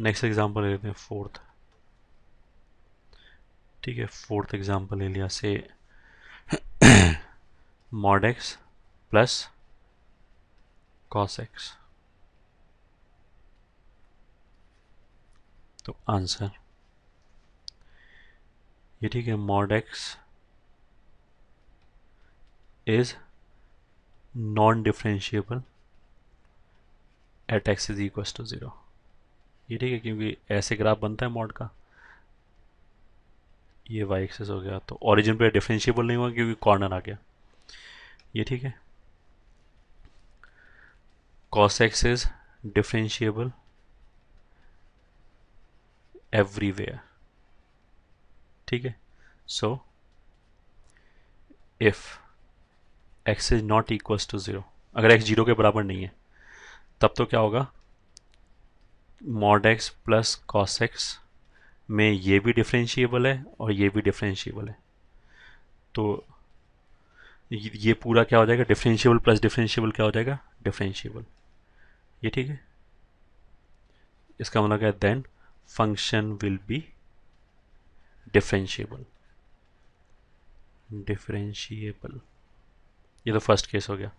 next example ले लेते हैं फोर्थ ठीक है फोर्थ एग्जांपल ले लिया से mod x plus cos x तो आंसर ये ठीक है mod x is non differentiable at x is equal to zero ये ठीक है क्योंकि ऐसे ग्राफ बनता है मॉड का ये वाई एक्सेस हो गया तो ओरिजिन पे डिफ्रेंशियबल नहीं हुआ क्योंकि कॉर्नर आ गया ये ठीक है कॉस एक्सेस डिफ्रेंशियबल एवरीवेयर ठीक है so if x is not equal to zero अगर एक्स जीरो के बराबर नहीं है तब तो क्या होगा mod x plus cos x में ये भी डिफ्रेंशिएबल है और ये भी डिफ्रेंशिएबल है तो ये पूरा क्या हो जाएगा डिफ्रेंशिएबल प्लस डिफ्रेंशिएबल क्या हो जाएगा डिफ्रेंशिएबल ये ठीक है इसका मतलब क्या है then function will be differentiable differentiable ये तो फर्स्ट केस हो गया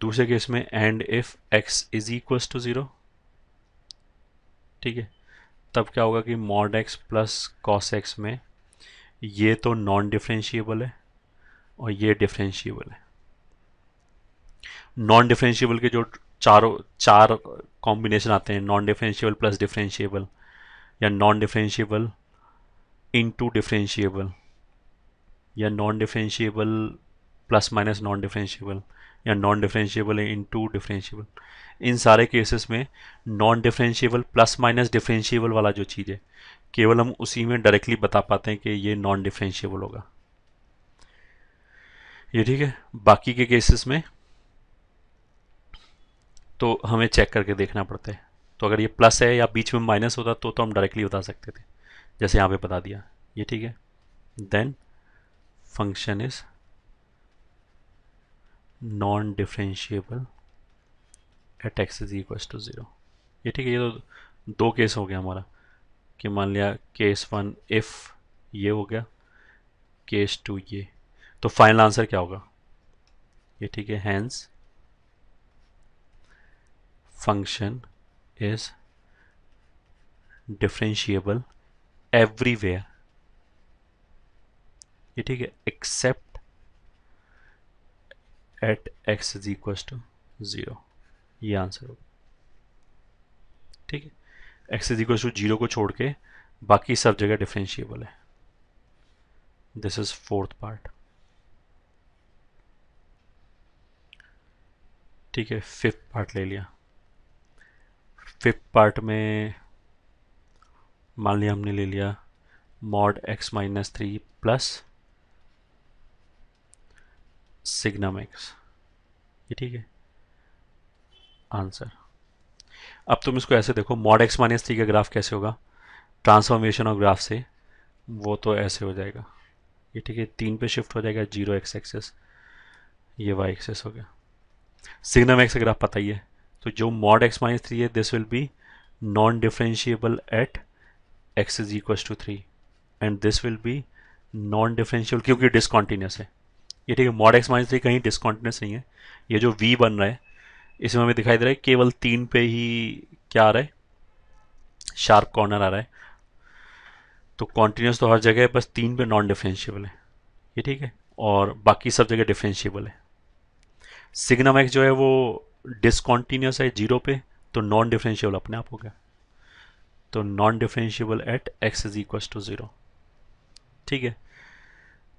दूसरे केस में and if x is equals to zero ठीक है तब क्या होगा कि mod x plus cos x में ये तो नॉन डिफ्रेंशिएबल है और ये डिफ्रेंशिएबल है नॉन डिफ्रेंशिएबल के जो चारों चार कॉम्बिनेशन आते हैं नॉन डिफ्रेंशिएबल प्लस डिफ्रेंशिएबल या नॉन डिफ्रेंशिएबल इनटू डिफ्रेंशिएबल या non differentiable plus minus non differentiable या नॉन डिफरेंशियबल है इन टू डिफरेंशियबल इन सारे केसेस में non differentiable plus minus differentiable वाला जो चीज़ है केवल हम उसी में डायरेक्टली बता पाते हैं कि ये नॉन डिफ्रेंशियबल होगा ये ठीक है बाकी के केसेस में तो हमें चेक करके देखना पड़ता है तो अगर ये प्लस है या बीच में माइनस होता तो तो हम डायरेक्टली बता सकते थे जैसे यहाँ पे बता दिया ये ठीक है then function is non differentiable at x is equal to zero ये ठीक है ये तो दो केस हो गया हमारा कि मान लिया केस वन इफ़ ये हो गया केस टू ये तो फाइनल आंसर क्या होगा ये ठीक है hence function is differentiable everywhere ये ठीक है except at x is equal to zero ये आंसर होगा ठीक है x is equal to zero को छोड़ के बाकी सब जगह डिफ्रेंशिएबल है दिस इज फोर्थ पार्ट ठीक है फिफ्थ पार्ट ले लिया फिफ्थ पार्ट में मान लिया हमने ले लिया mod x minus three plus signum x ये ठीक है आंसर अब तुम इसको ऐसे देखो मॉड एक्स माइनस थ्री का ग्राफ कैसे होगा ट्रांसफॉर्मेशन ऑफ ग्राफ से वो तो ऐसे हो जाएगा ये ठीक है तीन पे शिफ्ट हो जाएगा जीरो एक्स एक्सेस ये वाई एक्सेस हो गया सिग्नम एक्स का ग्राफ पता ही है तो जो मॉड एक्स माइनस थ्री है this will be non differentiable at x is equal to three and this will be non differentiable क्योंकि डिसकॉन्टीन्यूस है ये ठीक है मॉड एक्स माइनस थ्री कहीं डिसकॉन्टिन्यूस नहीं है ये जो वी बन रहा है इसमें हमें दिखाई दे रहा है केवल तीन पे ही क्या आ रहा है शार्प कॉर्नर आ रहा है तो कॉन्टीन्यूस तो हर जगह है बस तीन पे नॉन डिफ्रेंशियबल है ये ठीक है और बाकी सब जगह डिफ्रेंशियबल है सिग्नम एक्स जो है वो डिसकॉन्टीन्यूस है जीरो पे तो नॉन डिफ्रेंशियबल अपने आप हो गया तो non differentiable at x is equal to zero ठीक है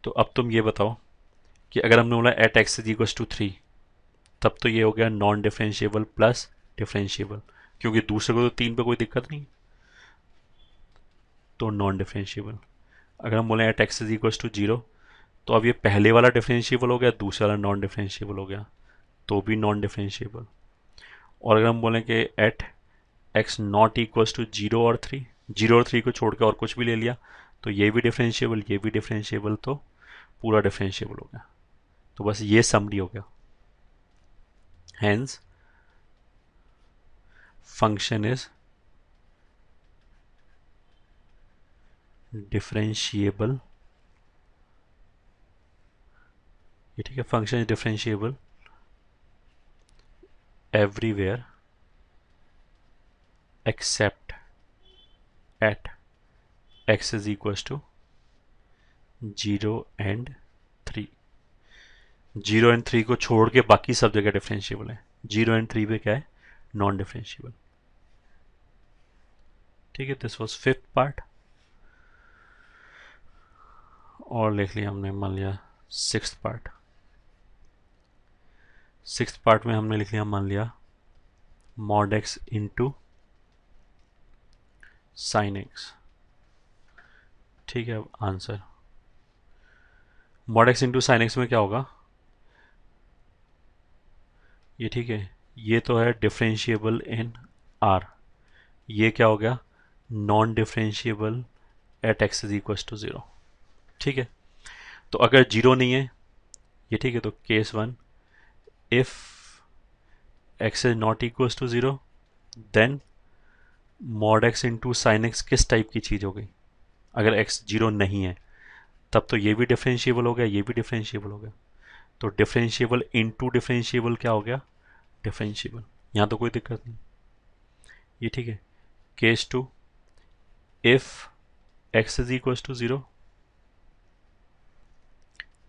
तो अब तुम ये बताओ कि अगर हमने बोला at x is equals to three तब तो ये हो गया नॉन डिफ्रेंशिएबल प्लस डिफ्रेंशिएबल क्योंकि दूसरे को तो तीन पे कोई दिक्कत नहीं तो नॉन डिफ्रेंशिएबल अगर हम बोलें at x is equals to zero तो अब ये पहले वाला डिफ्रेंशिएबल हो गया दूसरा वाला नॉन डिफ्रेंशिएबल हो गया तो भी नॉन डिफ्रेंशिएबल और अगर हम बोलें कि at x not equals to zero और थ्री जीरो और थ्री को छोड़ के और कुछ भी ले लिया तो ये भी डिफ्रेंशिएबल ये भी डिफ्रेंशिएबल तो पूरा डिफ्रेंशिएबल हो गया तो बस ये समरी हो गया हैंस फंक्शन इज डिफ्रेंशिएबल ये ठीक है function is differentiable everywhere except at x is equal to zero and three zero and three को छोड़ के बाकी सब जगह डिफ्रेंशियबल है जीरो एंड थ्री पे क्या है नॉन डिफ्रेंशियबल ठीक है दिस वॉज फिफ्थ पार्ट और लिख लिया हमने मान लिया सिक्स पार्ट सिक्स पार्ट में हमने लिख लिया मान लिया mod x into sine x ठीक है अब answer mod x into sine x में क्या होगा ये ठीक है ये तो है डिफ्रेंशिएबल इन आर ये क्या हो गया non differentiable at x is equal to zero ठीक है तो अगर जीरो नहीं है ये ठीक है तो case one if x is not equal to zero then mod x into sine x किस टाइप की चीज़ हो गई अगर एक्स जीरो नहीं है तब तो ये भी डिफ्रेंशिएबल हो गया ये भी डिफ्रेंशिएबल हो गया तो डिफरेंशिएबल इनटू डिफरेंशिएबल क्या हो गया डिफरेंशिएबल यहाँ तो कोई दिक्कत नहीं ये ठीक है case two if x is equal to zero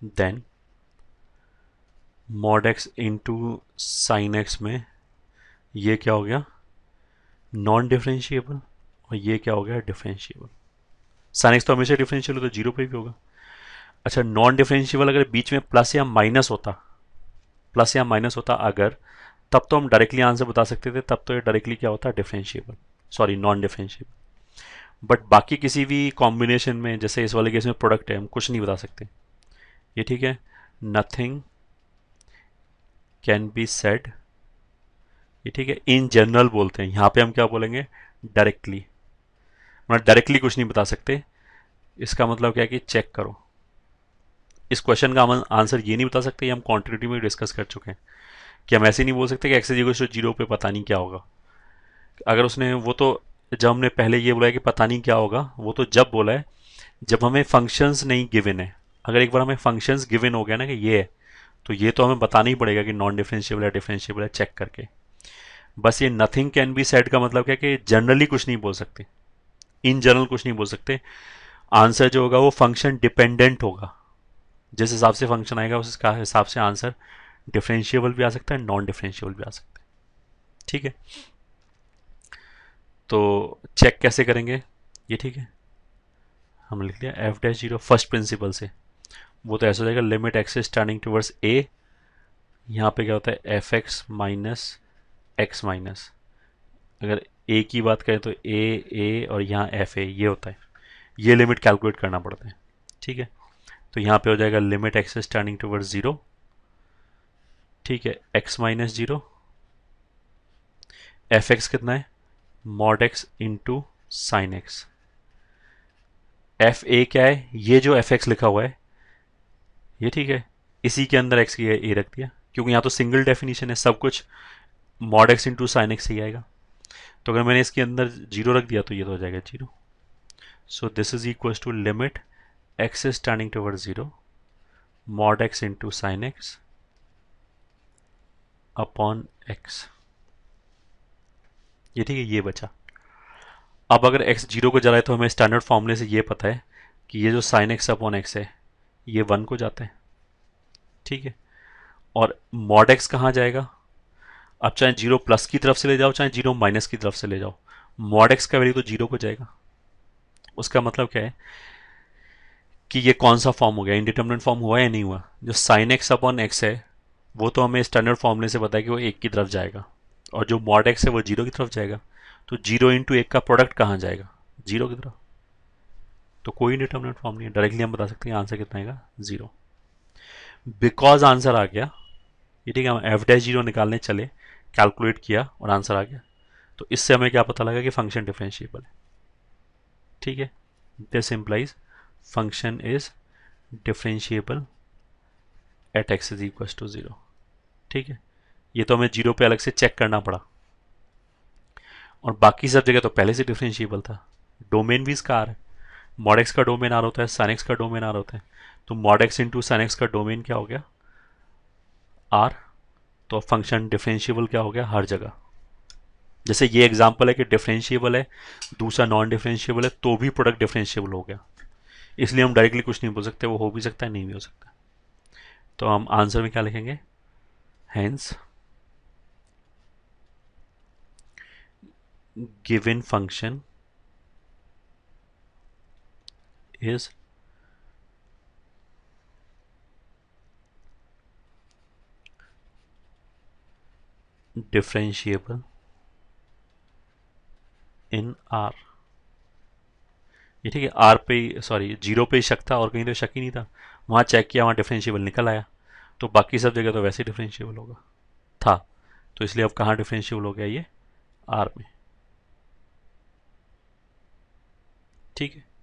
then mod x into sine x में ये क्या हो गया नॉन डिफरेंशिएबल और ये क्या हो गया डिफरेंशिएबल साइन एक्स तो हमेशा डिफरेंशियल हो तो जीरो पे भी होगा अच्छा नॉन डिफरेंशिएबल अगर बीच में प्लस या माइनस होता प्लस या माइनस होता अगर तब तो हम डायरेक्टली आंसर बता सकते थे तब तो ये डायरेक्टली क्या होता differentiable sorry non differentiable but बाकी किसी भी कॉम्बिनेशन में जैसे इस वाले केस में प्रोडक्ट है हम कुछ नहीं बता सकते ये ठीक है नथिंग कैन बी सेड ये ठीक है इन जनरल बोलते हैं यहाँ पे हम क्या बोलेंगे डायरेक्टली मतलब डायरेक्टली कुछ नहीं बता सकते इसका मतलब क्या है कि चेक करो इस क्वेश्चन का आंसर ये नहीं बता सकते हम क्वान्टिटी में डिस्कस कर चुके हैं कि हम ऐसे नहीं बोल सकते कि एक्स जी टू जीरो पर पता नहीं क्या होगा अगर उसने वो तो जब हमने पहले ये बोला है कि पता नहीं क्या होगा वो तो जब बोला है जब हमें फंक्शंस नहीं गिवन है अगर एक बार हमें फंक्शंस गिवन हो गया ना कि ये है तो ये तो हमें बताना ही पड़ेगा कि नॉन डिफरेंशियबल है डिफरेंशियबल है चेक करके बस ये नथिंग कैन बी सेट का मतलब क्या कि जनरली कुछ नहीं बोल सकते इन जनरल कुछ नहीं बोल सकते आंसर जो होगा वो फंक्शन डिपेंडेंट होगा जिस हिसाब से फंक्शन आएगा उस हिसाब से आंसर डिफरेंशियबल भी आ सकता है नॉन डिफरेंशियबल भी आ सकता है ठीक है तो चेक कैसे करेंगे ये ठीक है हम लिख लिया f dash zero first principle से वो तो ऐसा हो जाएगा limit x is turning towards a यहाँ पे क्या होता है f x minus x minus अगर ए की बात करें तो ए ए और यहाँ एफ ए ये होता है ये लिमिट कैलकुलेट करना पड़ता है ठीक है तो यहाँ पे हो जाएगा limit x is turning towards zero ठीक है x minus zero f x कितना है mod x into sine x f a क्या है ये जो एफ एक्स लिखा हुआ है ये ठीक है इसी के अंदर एक्स की ए रख दिया क्योंकि यहाँ तो सिंगल डेफिनेशन है सब कुछ mod x into sine x ही आएगा तो अगर मैंने इसके अंदर जीरो रख दिया तो ये तो हो जाएगा zero so this is equal to limit x is turning towards 0 mod x into sin x upon x ये ठीक है ये बचा अब अगर x जीरो को जा रहा है तो हमें स्टैंडर्ड फॉर्मूले से ये पता है कि ये जो साइन एक्स अपॉन एक्स है ये वन को जाता है ठीक है और मॉड एक्स कहाँ जाएगा अब चाहे जीरो प्लस की तरफ से ले जाओ चाहे जीरो माइनस की तरफ से ले जाओ मॉड एक्स का वैल्यू तो जीरो को जाएगा उसका मतलब क्या है कि ये कौन सा फॉर्म हो गया इंडिटर्मिनेंट फॉर्म हुआ या नहीं हुआ जो साइन एक्स अपॉन एक्स है वो तो हमें स्टैंडर्ड फॉर्मूले से पता है कि वो एक की तरफ जाएगा और जो मॉड एक्स है वो जीरो की तरफ जाएगा तो जीरो इंटू एक का प्रोडक्ट कहाँ जाएगा जीरो की तरफ तो कोई इंडिटर्मिनेंट फॉर्म नहीं है डायरेक्टली हम बता सकते हैं आंसर कितना आएगा जीरो बिकॉज आंसर आ गया ये ठीक है हम एफ डैश जीरो निकालने चले कैलकुलेट किया और आंसर आ गया तो इससे हमें क्या पता लगा कि फंक्शन डिफ्रेंशिएबल है ठीक है this implies function is differentiable at x is equals to zero ठीक है ये तो हमें जीरो पे अलग से चेक करना पड़ा और बाकी सब जगह तो पहले से डिफरेंशिएबल था डोमेन भी इसका आर है मॉडेक्स का डोमेन आर होता है सानेक्स का डोमेन आर होता है तो मॉडेक्स इंटू सानेक्स का डोमेन क्या हो गया आर तो फंक्शन डिफरेंशिएबल क्या हो गया हर जगह जैसे ये एग्जांपल है कि डिफरेंशिएबल है दूसरा नॉन डिफरेंशिएबल है तो भी प्रोडक्ट डिफरेंशियबल हो गया इसलिए हम डायरेक्टली कुछ नहीं बोल सकते वो हो भी सकता है नहीं भी हो सकता तो हम आंसर में क्या लिखेंगे hence given function is differentiable in R ये ठीक है आर पे सॉरी जीरो पे शक था और कहीं तो शक ही नहीं था वहाँ चेक किया वहाँ डिफ्रेंशियबल निकल आया तो बाकी सब जगह तो वैसे ही डिफ्रेंशियबल होगा था तो इसलिए अब कहाँ डिफ्रेंशियबल हो गया ये आर में ठीक है